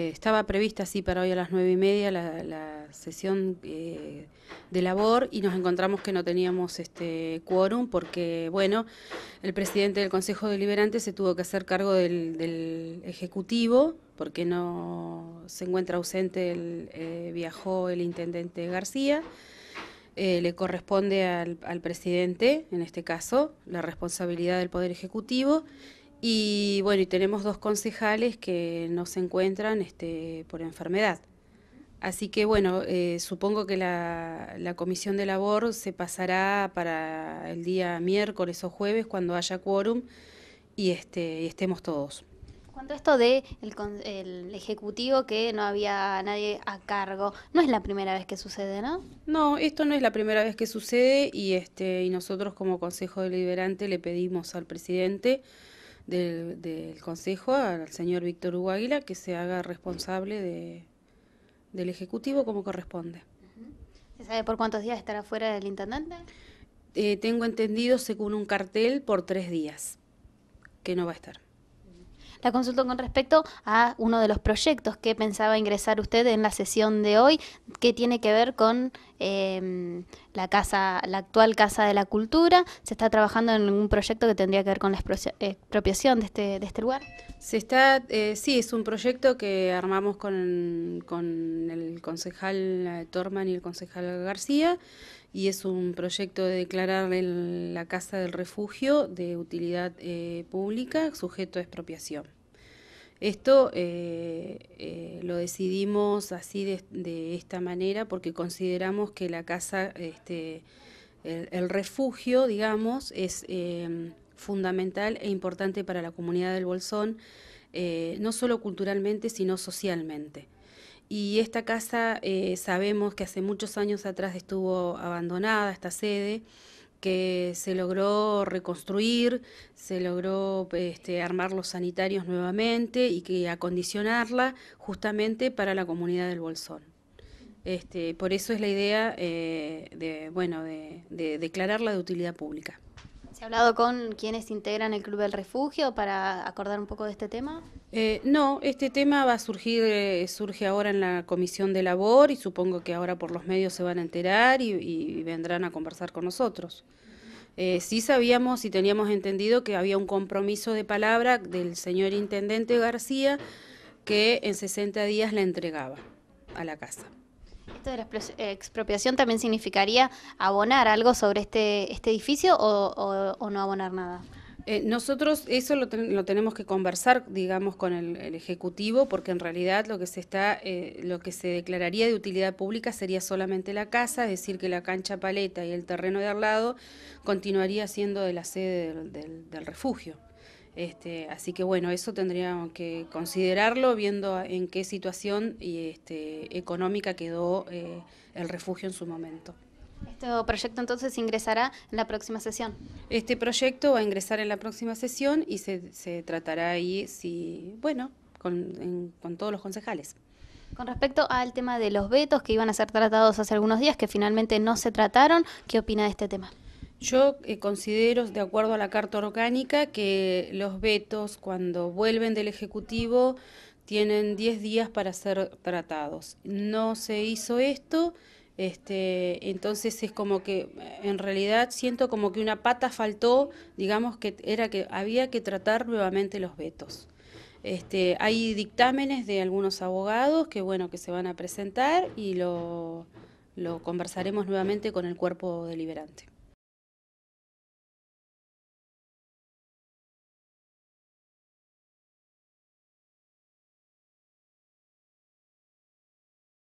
Eh, estaba prevista, así para hoy a las nueve y media la, sesión eh, de labor y nos encontramos que no teníamos este quórum porque, bueno, el presidente del Consejo Deliberante se tuvo que hacer cargo del, Ejecutivo porque no se encuentra ausente, el, eh, viajó el intendente García. le corresponde al presidente, en este caso, la responsabilidad del Poder Ejecutivo y bueno, y tenemos dos concejales que no se encuentran este, por enfermedad. Así que bueno, eh, supongo que la, comisión de labor se pasará para el día miércoles o jueves cuando haya quórum y, este, estemos todos. Cuanto esto de el, ejecutivo que no había nadie a cargo, no es la primera vez que sucede, ¿no? No, esto no es la primera vez que sucede y este y nosotros como Consejo Deliberante le pedimos al presidente del, Consejo al señor Víctor Hugo que se haga responsable de, del Ejecutivo como corresponde. ¿Se sabe por cuántos días estará fuera del intendente? Eh, tengo entendido, según un cartel, por tres días que no va a estar. La consulto con respecto a uno de los proyectos que pensaba ingresar usted en la sesión de hoy, que tiene que ver con em, la casa, la actual Casa de la Cultura. Se está trabajando en un proyecto que tendría que ver con la expropiación de este, de este lugar. Se está, eh, sí, es un proyecto que armamos con, con el concejal eh, Torman y el concejal García y es un proyecto de declarar la Casa del Refugio de utilidad eh, pública sujeto a expropiación. Esto eh, eh, lo decidimos así de, esta manera porque consideramos que la casa, este, el, el refugio, digamos, es em, fundamental e importante para la comunidad del Bolsón, no solo culturalmente, sino socialmente. Y esta casa eh, sabemos que hace muchos años atrás estuvo abandonada, esta sede, que se logró reconstruir, se logró este, armar los sanitarios nuevamente y que acondicionarla justamente para la comunidad del Bolsón. Este, por eso es la idea eh, de, bueno, de declararla de utilidad pública. ¿Se ha hablado con quienes integran el Club del Refugio para acordar un poco de este tema? Eh, no, este tema va a surgir, eh, surge ahora en la Comisión de Labor y supongo que ahora por los medios se van a enterar y, vendrán a conversar con nosotros. Eh, sí sabíamos y teníamos entendido que había un compromiso de palabra del señor Intendente García que en 60 días la entregaba a la casa. ¿Esto de la expropiación también significaría abonar algo sobre este, este edificio o, no abonar nada? Eh, nosotros eso lo, tenemos que conversar, digamos, con el, Ejecutivo, porque en realidad lo que se está, eh, lo que se declararía de utilidad pública sería solamente la casa, es decir, que la cancha paleta y el terreno de al lado continuaría siendo de la sede del refugio. Este, así que bueno, eso tendríamos que considerarlo viendo en qué situación este, económica quedó eh, el refugio en su momento. ¿Este proyecto entonces ingresará en la próxima sesión? Este proyecto va a ingresar en la próxima sesión y se, se tratará ahí, si, bueno, con todos los concejales. Con respecto al tema de los vetos que iban a ser tratados hace algunos días, que finalmente no se trataron, ¿qué opina de este tema? Yo eh, considero, de acuerdo a la Carta Orgánica, que los vetos, cuando vuelven del Ejecutivo, tienen 10 días para ser tratados. No se hizo esto, este, entonces es como que, en realidad, siento como que una pata faltó, digamos que era que había que tratar nuevamente los vetos. Este, hay dictámenes de algunos abogados que, bueno, que se van a presentar y lo conversaremos nuevamente con el cuerpo deliberante.